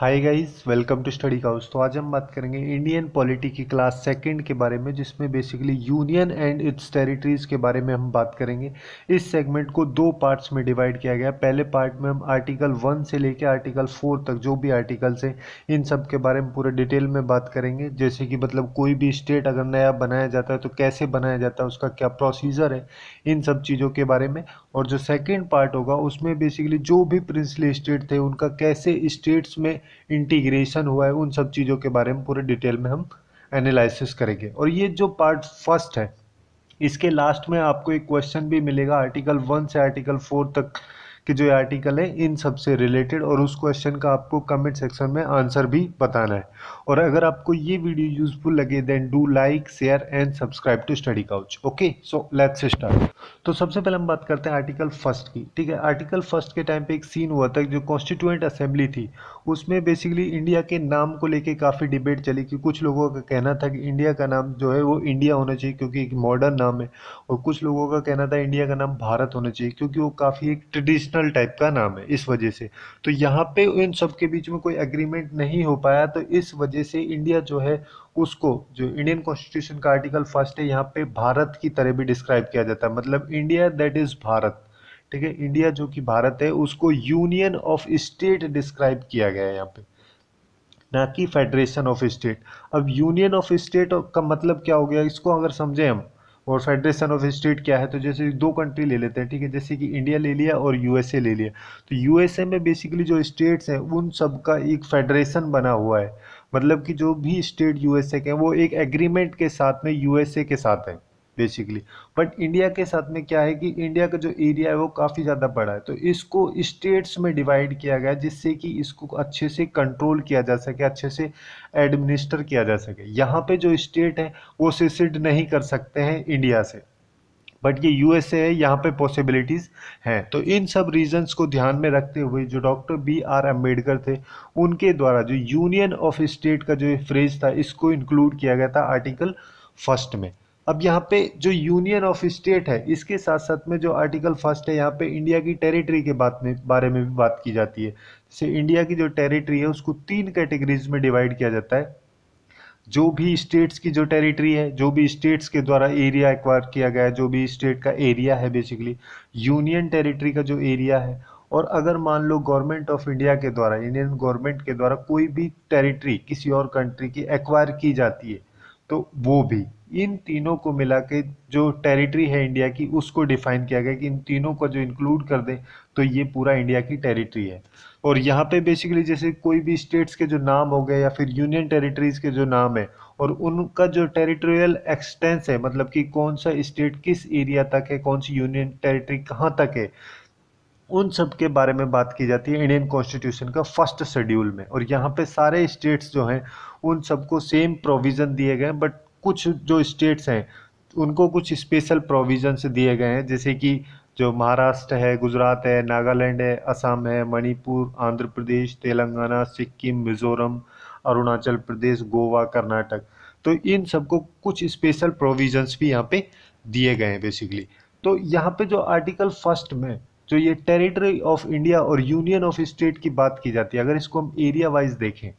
hi guys welcome to study couch तो आज हम बात करेंगे इंडियन पॉलिटी की क्लास सेकंड के बारे में जिसमें basically union and its territories के बारे में हम बात करेंगे इस सेगमेंट को दो पार्ट्स में डिवाइड किया गया पहले पार्ट में हम आर्टिकल वन से लेकर आर्टिकल फोर तक जो भी आर्टिकल्स हैं इन सब के बारे में पूरे डिटेल में बात करेंगे जैसे कि मतलब कोई भी स्टेट अगर नया बनाया जाता है तो कैसे बनाया जाता है उसका क्या प्रोसीजर है इन सब चीज़ों के बारे में और जो सेकंड पार्ट होगा उसमें बेसिकली जो भी प्रिंसली स्टेट थे उनका कैसे स्टेट्स में इंटीग्रेशन हुआ है उन सब चीज़ों के बारे में पूरे डिटेल में हम एनालिसिस करेंगे और ये जो पार्ट फर्स्ट है इसके लास्ट में आपको एक क्वेश्चन भी मिलेगा आर्टिकल वन से आर्टिकल फोर तक कि जो आर्टिकल है इन सब से रिलेटेड और उस क्वेश्चन का आपको कमेंट सेक्शन में आंसर भी बताना है और अगर आपको ये वीडियो यूजफुल लगे then do like share and subscribe to study couch okay so let's start तो सबसे पहले हम बात करते हैं आर्टिकल फर्स्ट की ठीक है आर्टिकल फर्स्ट के टाइम पे एक सीन हुआ था जो कॉन्स्टिट्यूएंट असेंबली थी उसमें बेसिकली इंडिया के नाम को लेकर काफ़ी डिबेट चली कि कुछ लोगों का कहना था कि इंडिया का नाम जो है वो इंडिया होना चाहिए क्योंकि एक मॉडर्न नाम है और कुछ लोगों का कहना था इंडिया का नाम भारत होना चाहिए क्योंकि वो काफ़ी एक ट्रेडिशनल प्रोफेशनल टाइप का नाम है इस वजह से तो यहाँ पे इन सब के बीच में कोई एग्रीमेंट नहीं हो पाया तो इस वजह से इंडिया जो है उसको जो इंडियन कॉन्स्टिट्यूशन का आर्टिकल फर्स्ट है यहाँ पे भारत की तरह भी डिस्क्राइब किया जाता है मतलब इंडिया दैट इज़ भारत ठीक है इंडिया जो कि भारत है उसको यूनियन ऑफ स्टेट डिस्क्राइब किया गया है यहाँ पे ना कि फेडरेशन ऑफ स्टेट अब यूनियन ऑफ स्टेट का मतलब क्या हो गया इसको अगर समझें हम और फेडरेशन ऑफ स्टेट क्या है तो जैसे दो कंट्री ले लेते हैं ठीक है जैसे कि इंडिया ले लिया और यूएसए ले लिया तो यूएसए में बेसिकली जो स्टेट्स हैं उन सब का एक फेडरेशन बना हुआ है मतलब कि जो भी स्टेट यूएसए के हैं वो एक एग्रीमेंट के साथ में यूएसए के साथ हैं बेसिकली बट इंडिया के साथ में क्या है कि इंडिया का जो एरिया है वो काफ़ी ज़्यादा बड़ा है तो इसको स्टेट्स में डिवाइड किया गया जिससे कि इसको अच्छे से कंट्रोल किया जा सके अच्छे से एडमिनिस्टर किया जा सके यहाँ पे जो स्टेट है वो सिसिड नहीं कर सकते हैं इंडिया से बट ये यूएसए है यहाँ पे पॉसिबिलिटीज़ हैं तो इन सब रीजंस को ध्यान में रखते हुए जो डॉक्टर बी आर अम्बेडकर थे उनके द्वारा जो यूनियन ऑफ स्टेट का जो फ्रेज था इसको इंक्लूड किया गया था आर्टिकल फर्स्ट में अब यहाँ पे जो यूनियन ऑफ स्टेट है इसके साथ साथ में जो आर्टिकल फर्स्ट है यहाँ पे इंडिया की टेरिटरी के बात में बारे में भी बात की जाती है जैसे इंडिया की जो टेरिटरी है उसको तीन कैटेगरीज में डिवाइड किया जाता है जो भी स्टेट्स की जो टेरिटरी है जो भी स्टेट्स के द्वारा एरिया एक्वायर किया गया है जो भी स्टेट का एरिया है बेसिकली यूनियन टेरिटरी का जो एरिया है और अगर मान लो गवर्नमेंट ऑफ इंडिया के द्वारा इंडियन गवर्नमेंट के द्वारा कोई भी टेरिटरी किसी और कंट्री की एक्वायर की जाती है तो वो भी इन तीनों को मिला के जो टेरिटरी है इंडिया की उसको डिफाइन किया गया कि इन तीनों को जो इंक्लूड कर दें तो ये पूरा इंडिया की टेरिटरी है और यहाँ पे बेसिकली जैसे कोई भी स्टेट्स के जो नाम हो गए या फिर यूनियन टेरिटरीज के जो नाम है और उनका जो टेरिटोरियल एक्सटेंस है मतलब कि कौन सा स्टेट किस एरिया तक है कौन सी यूनियन टेरिटरी कहाँ तक है उन सब के बारे में बात की जाती है इंडियन कॉन्स्टिट्यूशन का फर्स्ट शेड्यूल में और यहाँ पे सारे स्टेट्स जो हैं उन सबको सेम प्रोविज़न दिए गए बट कुछ जो स्टेट्स हैं उनको कुछ स्पेशल प्रोविजन्स दिए गए हैं जैसे कि जो महाराष्ट्र है गुजरात है नागालैंड है असम है मणिपुर आंध्र प्रदेश तेलंगाना सिक्किम मिजोरम अरुणाचल प्रदेश गोवा कर्नाटक तो इन सबको कुछ स्पेशल प्रोविजंस भी यहाँ पे दिए गए हैं बेसिकली तो यहाँ पे जो आर्टिकल फर्स्ट में जो ये टेरिटरी ऑफ इंडिया और यूनियन ऑफ स्टेट की बात की जाती है अगर इसको हम एरिया वाइज देखें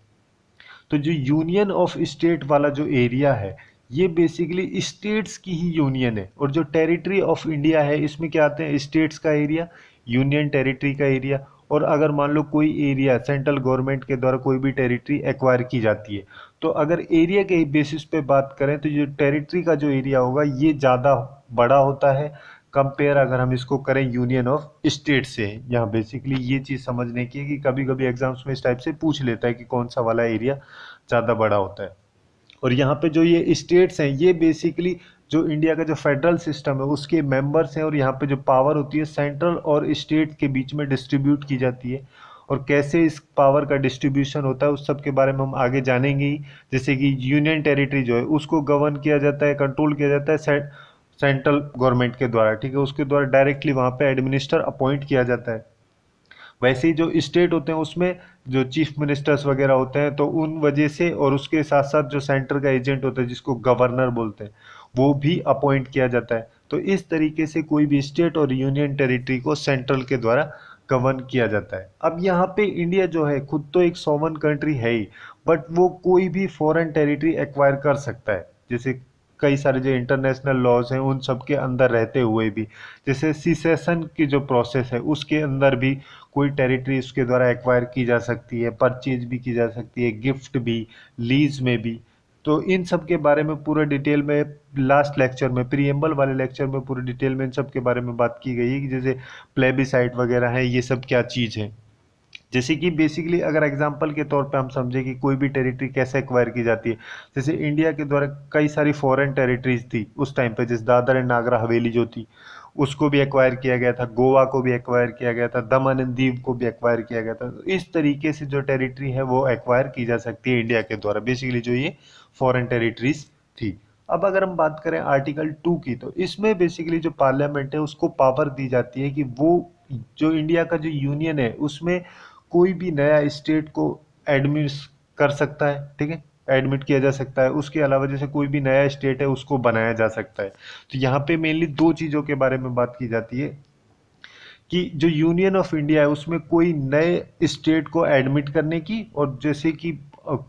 तो जो यूनियन ऑफ स्टेट वाला जो एरिया है ये बेसिकली स्टेट्स की ही यूनियन है और जो टेरिटरी ऑफ इंडिया है इसमें क्या आते हैं स्टेट्स का एरिया यूनियन टेरिटरी का एरिया और अगर मान लो कोई एरिया सेंट्रल गवर्नमेंट के द्वारा कोई भी टेरिटरी एक्वायर की जाती है तो अगर एरिया के बेसिस पे बात करें तो ये टेरिटरी का जो एरिया होगा ये ज़्यादा बड़ा होता है कंपेयर अगर हम इसको करें यूनियन ऑफ स्टेट से यहाँ बेसिकली ये चीज़ समझने की है कि कभी कभी एग्जाम्स में इस टाइप से पूछ लेता है कि कौन सा वाला एरिया ज़्यादा बड़ा होता है और यहाँ पे जो ये स्टेट्स हैं ये बेसिकली जो इंडिया का जो फेडरल सिस्टम है उसके मेंबर्स हैं और यहाँ पे जो पावर होती है सेंट्रल और स्टेट के बीच में डिस्ट्रीब्यूट की जाती है और कैसे इस पावर का डिस्ट्रीब्यूशन होता है उस सब के बारे में हम आगे जानेंगे ही जैसे कि यूनियन टेरिटरी जो है उसको गवर्न किया जाता है कंट्रोल किया जाता है सेंट्रल गवर्नमेंट के द्वारा ठीक है उसके द्वारा डायरेक्टली वहाँ पे एडमिनिस्टर अपॉइंट किया जाता है वैसे ही जो स्टेट होते हैं उसमें जो चीफ मिनिस्टर्स वगैरह होते हैं तो उन वजह से और उसके साथ साथ जो सेंटर का एजेंट होता है जिसको गवर्नर बोलते हैं वो भी अपॉइंट किया जाता है तो इस तरीके से कोई भी स्टेट और यूनियन टेरिटरी को सेंट्रल के द्वारा गवर्न किया जाता है अब यहाँ पे इंडिया जो है खुद तो एक सोवन कंट्री है ही बट वो कोई भी फॉरेन टेरिटरी एक्वायर कर सकता है जैसे कई सारे जो इंटरनेशनल लॉज हैं उन सब के अंदर रहते हुए भी जैसे सीसेशन की जो प्रोसेस है उसके अंदर भी कोई टेरिटरी उसके द्वारा एक्वायर की जा सकती है परचेज भी की जा सकती है गिफ्ट भी लीज में भी तो इन सब के बारे में पूरे डिटेल में लास्ट लेक्चर में प्रियम्बल वाले लेक्चर में पूरे डिटेल में इन सब के बारे में बात की गई है कि जैसे प्लेबिसाइट वगैरह है ये सब क्या चीज़ है जैसे कि बेसिकली अगर एग्जाम्पल के तौर पे हम समझें कि कोई भी टेरिटरी कैसे एक्वायर की जाती है जैसे इंडिया के द्वारा कई सारी फॉरेन टेरिटरीज थी उस टाइम पे जैसे दादर एंड नागरा हवेली जो थी उसको भी एक्वायर किया गया था गोवा को भी एक्वायर किया गया था दमन एंड दीव को भी एक्वायर किया गया था तो इस तरीके से जो टेरिटरी है वो एक्वायर की जा सकती है इंडिया के द्वारा बेसिकली जो ये फॉरेन टेरिटरीज थी अब अगर हम बात करें आर्टिकल टू की तो इसमें बेसिकली जो पार्लियामेंट है उसको पावर दी जाती है कि वो जो इंडिया का जो यूनियन है उसमें कोई भी नया स्टेट को एडमिट कर सकता है ठीक है एडमिट किया जा सकता है उसके अलावा जैसे कोई भी नया स्टेट है उसको बनाया जा सकता है तो यहाँ पे मेनली दो चीज़ों के बारे में बात की जाती है कि जो यूनियन ऑफ इंडिया है उसमें कोई नए स्टेट को एडमिट करने की और जैसे कि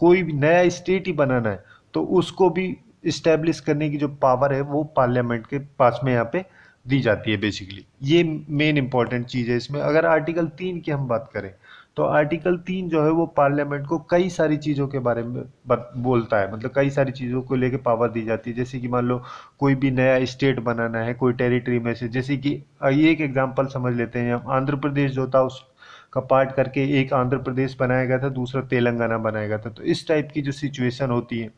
कोई भी नया स्टेट ही बनाना है तो उसको भी इस्टेब्लिश करने की जो पावर है वो पार्लियामेंट के पास में यहाँ पे दी जाती है बेसिकली ये मेन इंपॉर्टेंट चीज़ है इसमें अगर आर्टिकल तीन की हम बात करें तो आर्टिकल तीन जो है वो पार्लियामेंट को कई सारी चीज़ों के बारे में बोलता है मतलब कई सारी चीज़ों को लेके पावर दी जाती है जैसे कि मान लो कोई भी नया स्टेट बनाना है कोई टेरिटरी में से जैसे कि ये एक एग्जाम्पल समझ लेते हैं हम आंध्र प्रदेश जो था उसका पार्ट करके एक आंध्र प्रदेश बनाया गया था दूसरा तेलंगाना बनाया गया था तो इस टाइप की जो सिचुएशन होती है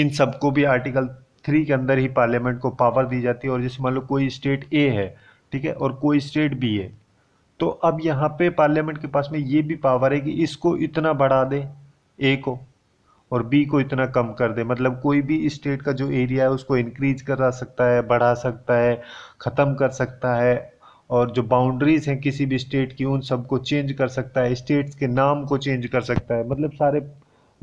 इन सबको भी आर्टिकल थ्री के अंदर ही पार्लियामेंट को पावर दी जाती है और जैसे मान लो कोई स्टेट ए है ठीक है और कोई स्टेट बी है तो अब यहाँ पे पार्लियामेंट के पास में ये भी पावर है कि इसको इतना बढ़ा दे ए को और बी को इतना कम कर दे मतलब कोई भी स्टेट का जो एरिया है उसको इंक्रीज करा सकता है बढ़ा सकता है ख़त्म कर सकता है और जो बाउंड्रीज़ हैं किसी भी स्टेट की उन सबको चेंज कर सकता है स्टेट्स के नाम को चेंज कर सकता है मतलब सारे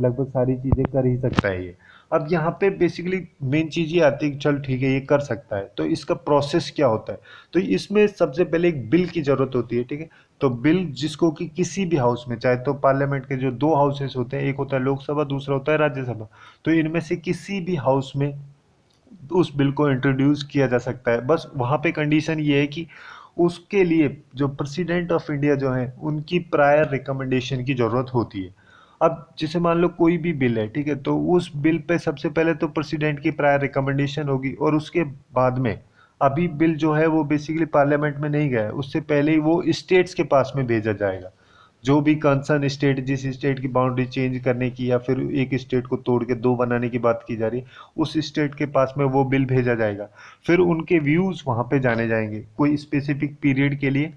लगभग सारी चीज़ें कर ही सकता है ये अब यहाँ पे बेसिकली मेन चीज़ ये आती है चल ठीक है ये कर सकता है तो इसका प्रोसेस क्या होता है तो इसमें सबसे पहले एक बिल की ज़रूरत होती है ठीक है तो बिल जिसको कि किसी भी हाउस में चाहे तो पार्लियामेंट के जो दो हाउसेस होते हैं एक होता है लोकसभा दूसरा होता है राज्यसभा तो इनमें से किसी भी हाउस में उस बिल को इंट्रोड्यूस किया जा सकता है बस वहाँ पे कंडीशन ये है कि उसके लिए जो प्रेसिडेंट ऑफ इंडिया जो है उनकी प्रायर रिकमेंडेशन की ज़रूरत होती है अब जैसे मान लो कोई भी बिल है ठीक है तो उस बिल पे सबसे पहले तो प्रेसिडेंट की प्रायर रिकमेंडेशन होगी और उसके बाद में अभी बिल जो है वो बेसिकली पार्लियामेंट में नहीं गया उससे पहले ही वो स्टेट्स के पास में भेजा जाएगा जो भी कंसर्न स्टेट जिस स्टेट की बाउंड्री चेंज करने की या फिर एक स्टेट को तोड़ के दो बनाने की बात की जा रही है उस स्टेट के पास में वो बिल भेजा जाएगा फिर उनके व्यूज़ वहाँ पे जाने जाएंगे कोई स्पेसिफिक पीरियड के लिए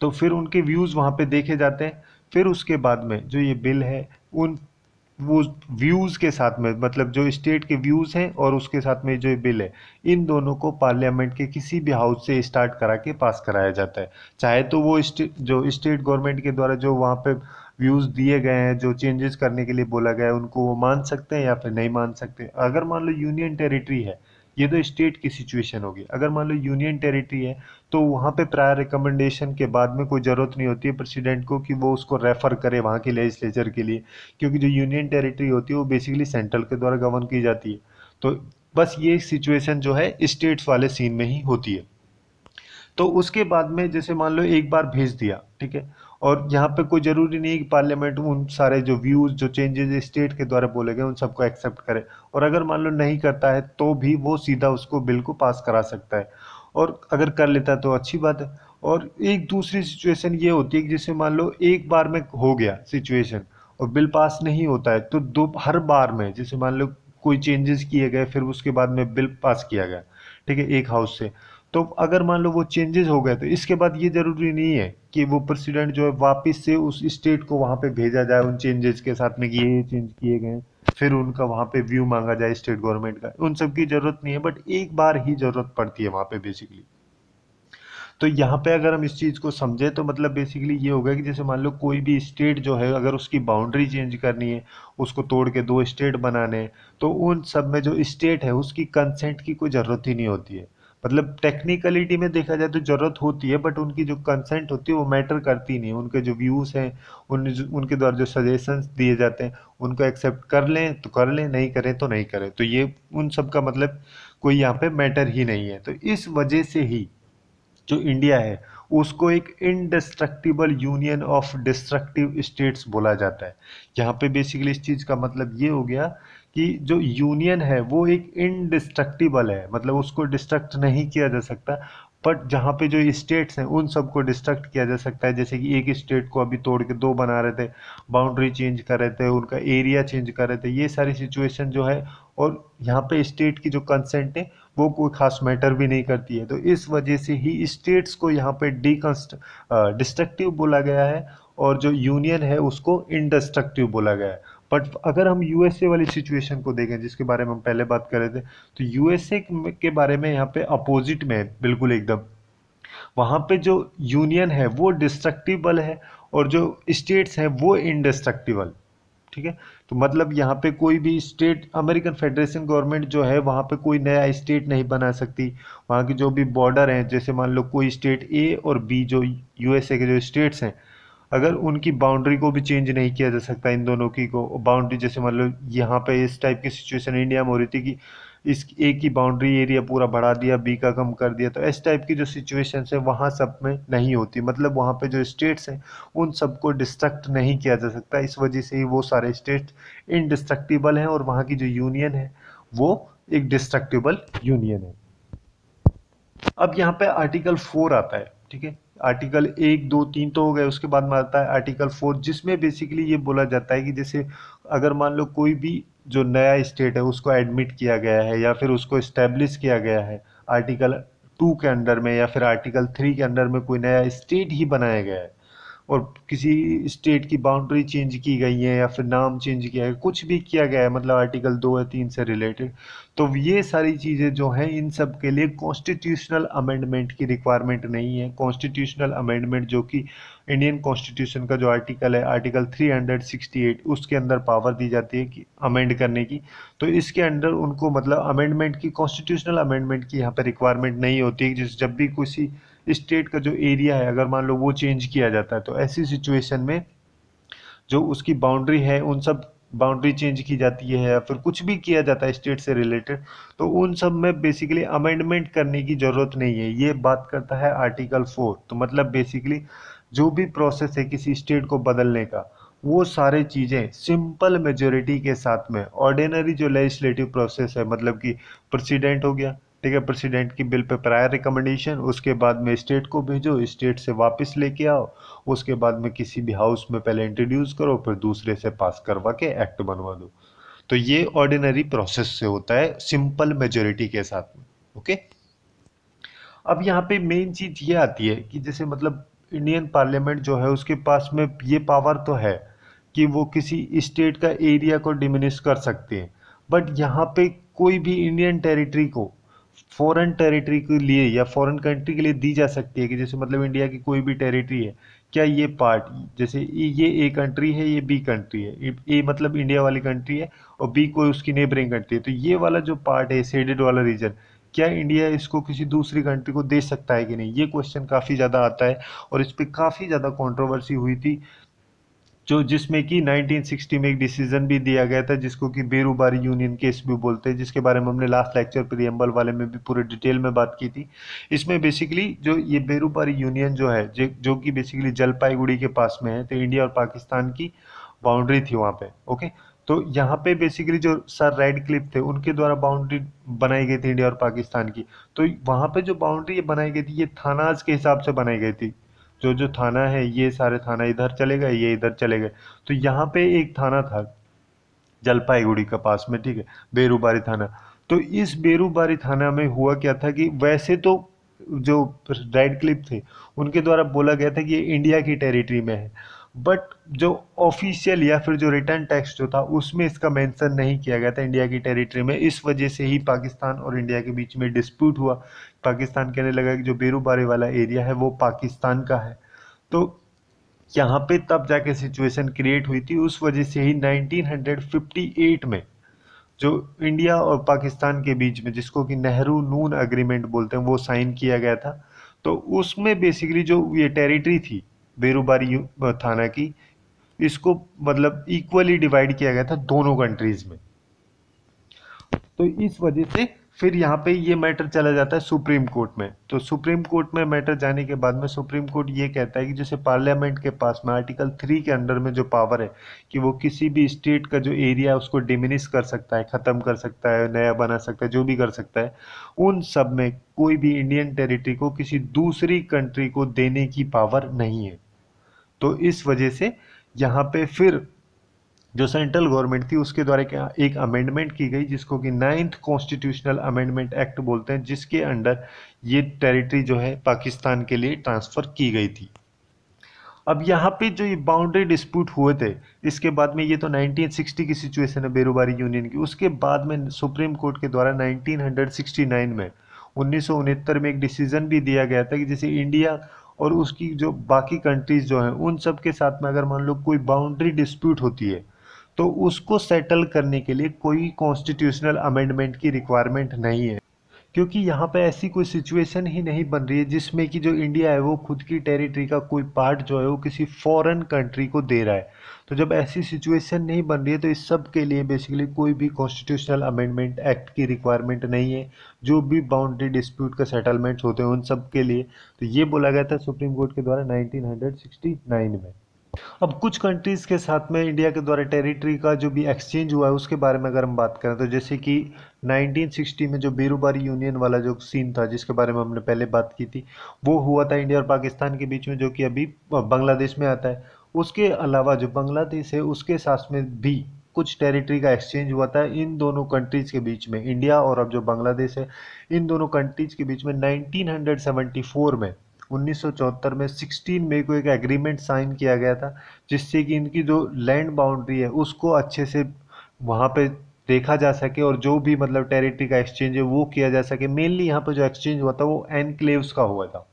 तो फिर उनके व्यूज़ वहाँ पे देखे जाते हैं फिर उसके बाद में जो ये बिल है उन वो व्यूज़ के साथ में मतलब जो स्टेट के व्यूज़ हैं और उसके साथ में जो बिल है इन दोनों को पार्लियामेंट के किसी भी हाउस से स्टार्ट करा के पास कराया जाता है चाहे तो वो स्टे, जो स्टेट गवर्नमेंट के द्वारा जो वहाँ पे व्यूज़ दिए गए हैं जो चेंजेस करने के लिए बोला गया है उनको वो मान सकते हैं या फिर नहीं मान सकते अगर मान लो यूनियन टेरिटरी है ये तो स्टेट की सिचुएशन होगी अगर मान लो यूनियन टेरिटरी है तो वहाँ पे प्रायर रिकमेंडेशन के बाद में कोई ज़रूरत नहीं होती है प्रेसिडेंट को कि वो उसको रेफ़र करे वहाँ के लेजिस्लेचर के लिए क्योंकि जो यूनियन टेरिटरी होती है वो बेसिकली सेंट्रल के द्वारा गवर्न की जाती है तो बस ये सिचुएशन जो है स्टेट्स वाले सीन में ही होती है तो उसके बाद में जैसे मान लो एक बार भेज दिया ठीक है और यहाँ पे कोई ज़रूरी नहीं है कि पार्लियामेंट उन सारे जो व्यूज़ जो चेंजेस स्टेट के द्वारा बोले गए उन सबको एक्सेप्ट करे और अगर मान लो नहीं करता है तो भी वो सीधा उसको बिल को पास करा सकता है और अगर कर लेता है तो अच्छी बात है और एक दूसरी सिचुएशन ये होती है कि जैसे मान लो एक बार में हो गया सिचुएशन और बिल पास नहीं होता है तो दो हर बार में जैसे मान लो कोई चेंजेस किए गए फिर उसके बाद में बिल पास किया गया ठीक है एक हाउस से तो अगर मान लो वो चेंजेस हो गए तो इसके बाद ये ज़रूरी नहीं है कि वो प्रेसिडेंट जो है वापस से उस स्टेट को वहाँ पे भेजा जाए उन चेंजेस के साथ में कि ये चेंज किए गए फिर उनका वहाँ पे व्यू मांगा जाए स्टेट गवर्नमेंट का उन सब की ज़रूरत नहीं है बट एक बार ही ज़रूरत पड़ती है वहाँ पे बेसिकली तो यहाँ पे अगर हम इस चीज़ को समझें तो मतलब बेसिकली ये हो गया कि जैसे मान लो कोई भी स्टेट जो है अगर उसकी बाउंड्री चेंज करनी है उसको तोड़ के दो स्टेट बनाने तो उन सब में जो स्टेट है उसकी कंसेंट की कोई ज़रूरत ही नहीं होती है मतलब टेक्निकलिटी में देखा जाए तो ज़रूरत होती है बट उनकी जो कंसेंट होती है वो मैटर करती नहीं उनके जो व्यूज़ हैं उन उनके द्वारा जो सजेशन दिए जाते हैं उनको एक्सेप्ट कर लें तो कर लें नहीं करें तो नहीं करें तो ये उन सब का मतलब कोई यहाँ पे मैटर ही नहीं है तो इस वजह से ही जो इंडिया है उसको एक indestructible union of destructive states बोला जाता है यहाँ पे बेसिकली इस चीज़ का मतलब ये हो गया कि जो यूनियन है वो एक इनडिस्ट्रक्टिबल है मतलब उसको डिस्ट्रक्ट नहीं किया जा सकता बट जहाँ पे जो स्टेट्स हैं उन सबको डिस्ट्रक्ट किया जा सकता है जैसे कि एक स्टेट को अभी तोड़ के दो बना रहे थे बाउंड्री चेंज कर रहे थे उनका एरिया चेंज कर रहे थे ये सारी सिचुएशन जो है और यहाँ पे स्टेट की जो कंसेंट है वो कोई खास मैटर भी नहीं करती है तो इस वजह से ही स्टेट्स को यहाँ पे डीकंस्ट डिस्ट्रक्टिव बोला गया है और जो यूनियन है उसको इनडिस्ट्रक्टिव बोला गया है बट अगर हम यूएसए वाली सिचुएशन को देखें जिसके बारे में हम पहले बात कर रहे थे तो यूएसए के बारे में यहाँ पे अपोजिट में है बिल्कुल एकदम वहाँ पे जो यूनियन है वो डिस्ट्रक्टिबल है और जो स्टेट्स हैं वो इनडिस्ट्रक्टिबल ठीक है तो मतलब यहाँ पे कोई भी स्टेट अमेरिकन फेडरेशन गवर्नमेंट जो है वहाँ पे कोई नया स्टेट नहीं बना सकती वहाँ के जो भी बॉर्डर हैं जैसे मान लो कोई स्टेट ए और बी जो यूएसए के जो स्टेट्स हैं अगर उनकी बाउंड्री को भी चेंज नहीं किया जा सकता इन दोनों की को बाउंड्री जैसे मतलब यहाँ पे इस टाइप की सिचुएशन इंडिया में हो रही थी कि इस ए की बाउंड्री एरिया पूरा बढ़ा दिया बी का कम कर दिया तो इस टाइप की जो सिचुएशंस है वहाँ सब में नहीं होती मतलब वहाँ पे जो स्टेट्स हैं उन सबको डिस्ट्रक्ट नहीं किया जा सकता इस वजह से ही वो सारे स्टेट्स इनडिस्ट्रक्टिबल हैं और वहाँ की जो यूनियन है वो एक डिस्ट्रक्टिबल यूनियन है अब यहाँ पे आर्टिकल फोर आता है ठीक है आर्टिकल एक दो तीन तो हो गए उसके बाद में आता है आर्टिकल फोर जिसमें बेसिकली ये बोला जाता है कि जैसे अगर मान लो कोई भी जो नया स्टेट है उसको एडमिट किया गया है या फिर उसको इस्टेब्लिश किया गया है आर्टिकल टू के अंडर में या फिर आर्टिकल थ्री के अंडर में कोई नया स्टेट ही बनाया गया है और किसी स्टेट की बाउंड्री चेंज की गई है या फिर नाम चेंज किया है कुछ भी किया गया है मतलब आर्टिकल दो या तीन से रिलेटेड तो ये सारी चीज़ें जो हैं इन सब के लिए कॉन्स्टिट्यूशनल अमेंडमेंट की रिक्वायरमेंट नहीं है कॉन्स्टिट्यूशनल अमेंडमेंट जो कि इंडियन कॉन्स्टिट्यूशन का जो आर्टिकल है आर्टिकल 368 उसके अंदर पावर दी जाती है कि अमेंड करने की तो इसके अंडर उनको मतलब अमेंडमेंट की कॉन्स्टिट्यूशनल अमेंडमेंट की यहाँ पर रिक्वायरमेंट नहीं होती है जिस जब भी किसी स्टेट का जो एरिया है अगर मान लो वो चेंज किया जाता है तो ऐसी सिचुएशन में जो उसकी बाउंड्री है उन सब बाउंड्री चेंज की जाती है या फिर कुछ भी किया जाता है स्टेट से रिलेटेड तो उन सब में बेसिकली अमेंडमेंट करने की ज़रूरत नहीं है ये बात करता है आर्टिकल फोर तो मतलब बेसिकली जो भी प्रोसेस है किसी स्टेट को बदलने का वो सारे चीज़ें सिंपल मेजोरिटी के साथ में ऑर्डिनरी जो लेजिस्लेटिव प्रोसेस है मतलब कि प्रेसिडेंट हो गया ठीक है प्रेसिडेंट की बिल पे प्रायर रिकमेंडेशन उसके बाद में स्टेट को भेजो स्टेट से वापस लेके आओ उसके बाद में किसी भी हाउस में पहले इंट्रोड्यूस करो फिर दूसरे से पास करवा के एक्ट बनवा दो तो ये ऑर्डिनरी प्रोसेस से होता है सिंपल मेजोरिटी के साथ में ओके अब यहाँ पे मेन चीज ये आती है कि जैसे मतलब इंडियन पार्लियामेंट जो है उसके पास में ये पावर तो है कि वो किसी स्टेट का एरिया को डिमिनिश कर सकते हैं बट यहाँ पे कोई भी इंडियन टेरिटरी को फॉरेन टेरिटरी के लिए या फॉरेन कंट्री के लिए दी जा सकती है कि जैसे मतलब इंडिया की कोई भी टेरिटरी है क्या ये पार्ट जैसे ये ए कंट्री है ये बी कंट्री है ए मतलब इंडिया वाली कंट्री है और बी कोई उसकी नेबरिंग कंट्री है तो ये वाला जो पार्ट है सेडेड वाला रीजन क्या इंडिया इसको किसी दूसरी कंट्री को दे सकता है कि नहीं ये क्वेश्चन काफ़ी ज़्यादा आता है और इस पर काफ़ी ज़्यादा कॉन्ट्रोवर्सी हुई थी जो जिसमें कि 1960 में एक डिसीजन भी दिया गया था जिसको कि बेरोबारी यूनियन केस भी बोलते हैं जिसके बारे में हमने लास्ट लेक्चर प्रियम्बल वाले में भी पूरे डिटेल में बात की थी इसमें बेसिकली जो ये बेरोबारी यूनियन जो है जो कि बेसिकली जलपाईगुड़ी के पास में है तो इंडिया और पाकिस्तान की बाउंड्री थी वहाँ पर ओके तो यहाँ पे बेसिकली जो सर रेड क्लिप थे उनके द्वारा बाउंड्री बनाई गई थी इंडिया और पाकिस्तान की तो वहाँ पे जो बाउंड्री बनाई गई थी ये थानाज के हिसाब से बनाई गई थी जो जो थाना है ये सारे थाना इधर चले गए ये इधर चले गए तो यहाँ पे एक थाना था जलपाईगुड़ी के पास में ठीक है बेरूबारी थाना तो इस बेरूबारी थाना में हुआ क्या था कि वैसे तो जो रेड क्लिप थे उनके द्वारा बोला गया था कि ये इंडिया की टेरिटरी में है बट जो ऑफिशियल या फिर जो रिटर्न टैक्स जो था उसमें इसका मेंशन नहीं किया गया था इंडिया की टेरिटरी में इस वजह से ही पाकिस्तान और इंडिया के बीच में डिस्प्यूट हुआ पाकिस्तान कहने लगा कि जो बेरूबारे वाला एरिया है वो पाकिस्तान का है तो यहाँ पे तब जाके सिचुएशन क्रिएट हुई थी उस वजह से ही 1958 में जो इंडिया और पाकिस्तान के बीच में जिसको कि नेहरू नून अग्रीमेंट बोलते हैं वो साइन किया गया था तो उसमें बेसिकली जो ये टेरिटरी थी बेरोबारी थाना की इसको मतलब इक्वली डिवाइड किया गया था दोनों कंट्रीज में तो इस वजह से फिर यहाँ पे ये मैटर चला जाता है सुप्रीम कोर्ट में तो सुप्रीम कोर्ट में मैटर जाने के बाद में सुप्रीम कोर्ट ये कहता है कि जैसे पार्लियामेंट के पास में आर्टिकल थ्री के अंडर में जो पावर है कि वो किसी भी स्टेट का जो एरिया है उसको डिमिनिश कर सकता है ख़त्म कर सकता है नया बना सकता है जो भी कर सकता है उन सब में कोई भी इंडियन टेरिटरी को किसी दूसरी कंट्री को देने की पावर नहीं है तो इस वजह से यहाँ पे फिर जो सेंट्रल गवर्नमेंट थी उसके द्वारा क्या एक अमेंडमेंट की गई जिसको कि नाइन्थ कॉन्स्टिट्यूशनल अमेंडमेंट एक्ट बोलते हैं जिसके अंडर ये टेरिटरी जो है पाकिस्तान के लिए ट्रांसफ़र की गई थी अब यहाँ पे जो ये बाउंड्री डिस्प्यूट हुए थे इसके बाद में ये तो 1960 की सिचुएशन है बेरोबारी यूनियन की उसके बाद में सुप्रीम कोर्ट के द्वारा 1969 में उन्नीस में एक डिसीजन भी दिया गया था कि जैसे इंडिया और उसकी जो बाकी कंट्रीज़ जो हैं उन सब के साथ में अगर मान लो कोई बाउंड्री डिस्प्यूट होती है तो उसको सेटल करने के लिए कोई कॉन्स्टिट्यूशनल अमेंडमेंट की रिक्वायरमेंट नहीं है क्योंकि यहाँ पे ऐसी कोई सिचुएशन ही नहीं बन रही है जिसमें कि जो इंडिया है वो खुद की टेरिटरी का कोई पार्ट जो है वो किसी फॉरेन कंट्री को दे रहा है तो जब ऐसी सिचुएशन नहीं बन रही है तो इस सब के लिए बेसिकली कोई भी कॉन्स्टिट्यूशनल अमेंडमेंट एक्ट की रिक्वायरमेंट नहीं है जो भी बाउंड्री डिस्प्यूट का सेटलमेंट्स होते हैं उन सब के लिए तो ये बोला गया था सुप्रीम कोर्ट के द्वारा नाइनटीन में अब कुछ कंट्रीज़ के साथ में इंडिया के द्वारा टेरिटरी का जो भी एक्सचेंज हुआ है उसके बारे में अगर हम बात करें तो जैसे कि 1960 में जो बेरोबारी यूनियन वाला जो सीन था जिसके बारे में हमने पहले बात की थी वो हुआ था इंडिया और पाकिस्तान के बीच में जो कि अभी बांग्लादेश में आता है उसके अलावा जो बांग्लादेश है उसके साथ में भी कुछ टेरिटरी का एक्सचेंज हुआ था इन दोनों कंट्रीज़ के बीच में इंडिया और अब जो बांग्लादेश है इन दोनों कंट्रीज़ के बीच में 1974 में 1974 में 16 मई को एक एग्रीमेंट साइन किया गया था जिससे कि इनकी जो लैंड बाउंड्री है उसको अच्छे से वहाँ पे देखा जा सके और जो भी मतलब टेरिटरी का एक्सचेंज है वो किया जा सके मेनली यहाँ पे जो एक्सचेंज हुआ था वो एनक्लेव्स का हुआ था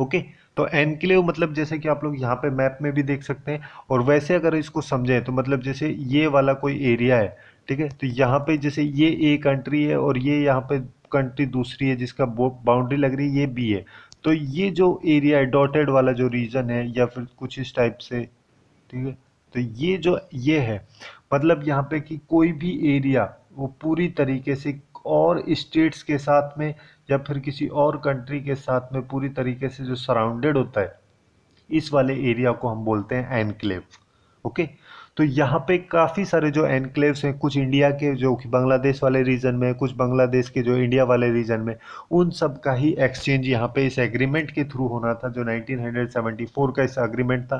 ओके तो एनक्लेव मतलब जैसे कि आप लोग यहाँ पे मैप में भी देख सकते हैं और वैसे अगर इसको समझें तो मतलब जैसे ये वाला कोई एरिया है ठीक है तो यहाँ पे जैसे ये ए कंट्री है और ये यहाँ पे कंट्री दूसरी है जिसका बाउंड्री लग रही है ये बी है तो ये जो एरिया है डॉटेड वाला जो रीजन है या फिर कुछ इस टाइप से ठीक है तो ये जो ये है मतलब यहाँ पे कि कोई भी एरिया वो पूरी तरीके से और स्टेट्स के साथ में या फिर किसी और कंट्री के साथ में पूरी तरीके से जो सराउंडेड होता है इस वाले एरिया को हम बोलते हैं एनक्लेव ओके तो यहाँ पे काफ़ी सारे जो एनक्लेव्स हैं कुछ इंडिया के जो कि बांग्लादेश वाले रीजन में कुछ बांग्लादेश के जो इंडिया वाले रीजन में उन सब का ही एक्सचेंज यहाँ पे इस एग्रीमेंट के थ्रू होना था जो 1974 का इस एग्रीमेंट था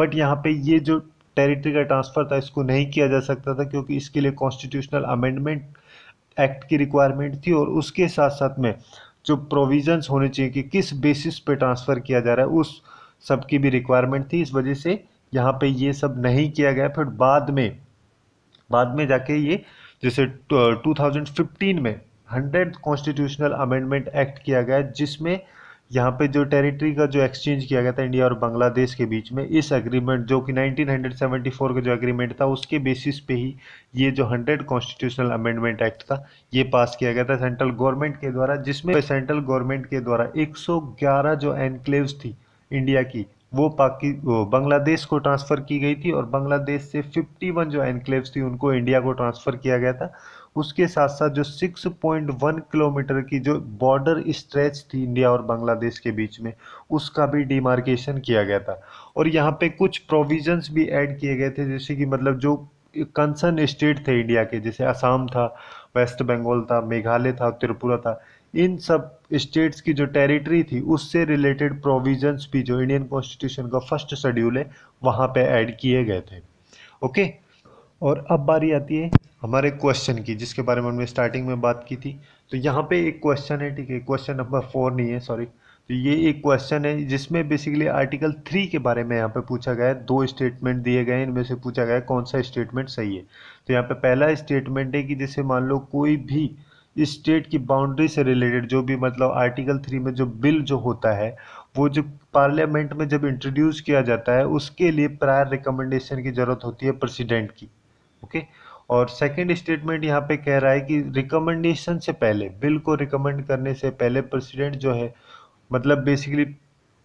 बट यहाँ पे ये जो टेरिटरी का ट्रांसफ़र था इसको नहीं किया जा सकता था क्योंकि इसके लिए कॉन्स्टिट्यूशनल अमेंडमेंट एक्ट की रिक्वायरमेंट थी और उसके साथ साथ में जो प्रोविजन्स होने चाहिए कि किस बेसिस पे ट्रांसफ़र किया जा रहा है उस सब की भी रिक्वायरमेंट थी इस वजह से यहाँ पे ये सब नहीं किया गया फिर बाद में बाद में जाके ये जैसे 2015 में हंड्रेड कॉन्स्टिट्यूशनल अमेंडमेंट एक्ट किया गया जिसमें यहाँ पे जो टेरिटरी का जो एक्सचेंज किया गया था इंडिया और बांग्लादेश के बीच में इस एग्रीमेंट जो कि 1974 का जो एग्रीमेंट था उसके बेसिस पे ही ये जो हंड्रेड कॉन्स्टिट्यूशनल अमेंडमेंट एक्ट था ये पास किया गया था सेंट्रल गवर्नमेंट के द्वारा जिसमें सेंट्रल गवर्नमेंट के द्वारा 111 जो एनक्लेव्स थी इंडिया की वो पाकि बांग्लादेश को ट्रांसफ़र की गई थी और बांग्लादेश से 51 जो एनक्लेव्स थी उनको इंडिया को ट्रांसफ़र किया गया था उसके साथ साथ जो 6.1 किलोमीटर की जो बॉर्डर स्ट्रेच थी इंडिया और बांग्लादेश के बीच में उसका भी डिमार्केशन किया गया था और यहाँ पे कुछ प्रोविजंस भी ऐड किए गए थे जैसे कि मतलब जो कंसर्न स्टेट थे इंडिया के जैसे असम था वेस्ट बंगाल था मेघालय था त्रिपुरा था इन सब स्टेट्स की जो टेरिटरी थी उससे रिलेटेड प्रोविजंस भी जो इंडियन कॉन्स्टिट्यूशन का फर्स्ट शेड्यूल है वहाँ पे ऐड किए गए थे ओके और अब बारी आती है हमारे क्वेश्चन की जिसके बारे में हमने स्टार्टिंग में बात की थी तो यहाँ पे एक क्वेश्चन है ठीक है क्वेश्चन नंबर फोर नहीं है सॉरी तो ये एक क्वेश्चन है जिसमें बेसिकली आर्टिकल थ्री के बारे में यहाँ पे पूछा गया है दो स्टेटमेंट दिए गए इनमें से पूछा गया कौन सा स्टेटमेंट सही है तो यहाँ पे पहला स्टेटमेंट है कि जैसे मान लो कोई भी स्टेट की बाउंड्री से रिलेटेड जो भी मतलब आर्टिकल थ्री में जो बिल जो होता है वो जो पार्लियामेंट में जब इंट्रोड्यूस किया जाता है उसके लिए प्रायर रिकमेंडेशन की ज़रूरत होती है प्रेसिडेंट की ओके और सेकंड स्टेटमेंट यहाँ पे कह रहा है कि रिकमेंडेशन से पहले बिल को रिकमेंड करने से पहले प्रेसिडेंट जो है मतलब बेसिकली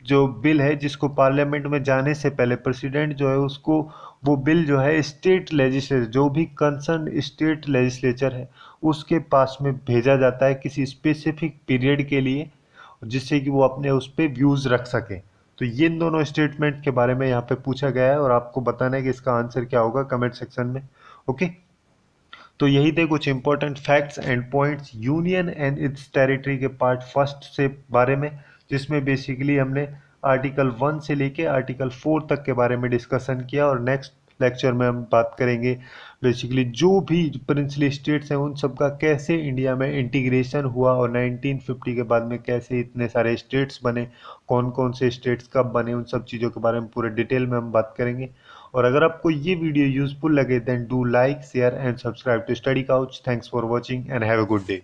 जो बिल है जिसको पार्लियामेंट में जाने से पहले प्रेसिडेंट जो है उसको वो बिल जो है स्टेट लेजिस्लेचर जो भी कंसर्न स्टेट लेजिस्लेचर है उसके पास में भेजा जाता है किसी स्पेसिफिक पीरियड के लिए जिससे कि वो अपने उस पर व्यूज़ रख सकें तो ये इन दोनों स्टेटमेंट के बारे में यहाँ पे पूछा गया है और आपको बताना है कि इसका आंसर क्या होगा कमेंट सेक्शन में ओके तो यही थे कुछ important facts and points union and its territory के पार्ट फर्स्ट से बारे में जिसमें बेसिकली हमने आर्टिकल वन से लेके आर्टिकल फोर तक के बारे में डिस्कशन किया और नेक्स्ट लेक्चर में हम बात करेंगे बेसिकली जो भी प्रिंसली स्टेट्स हैं उन सब का कैसे इंडिया में इंटीग्रेशन हुआ और 1950 के बाद में कैसे इतने सारे स्टेट्स बने कौन कौन से स्टेट्स कब बने उन सब चीज़ों के बारे में पूरे डिटेल में हम बात करेंगे और अगर आपको ये वीडियो यूजफुल लगे then do like share and subscribe to study couch thanks for watching and have a good day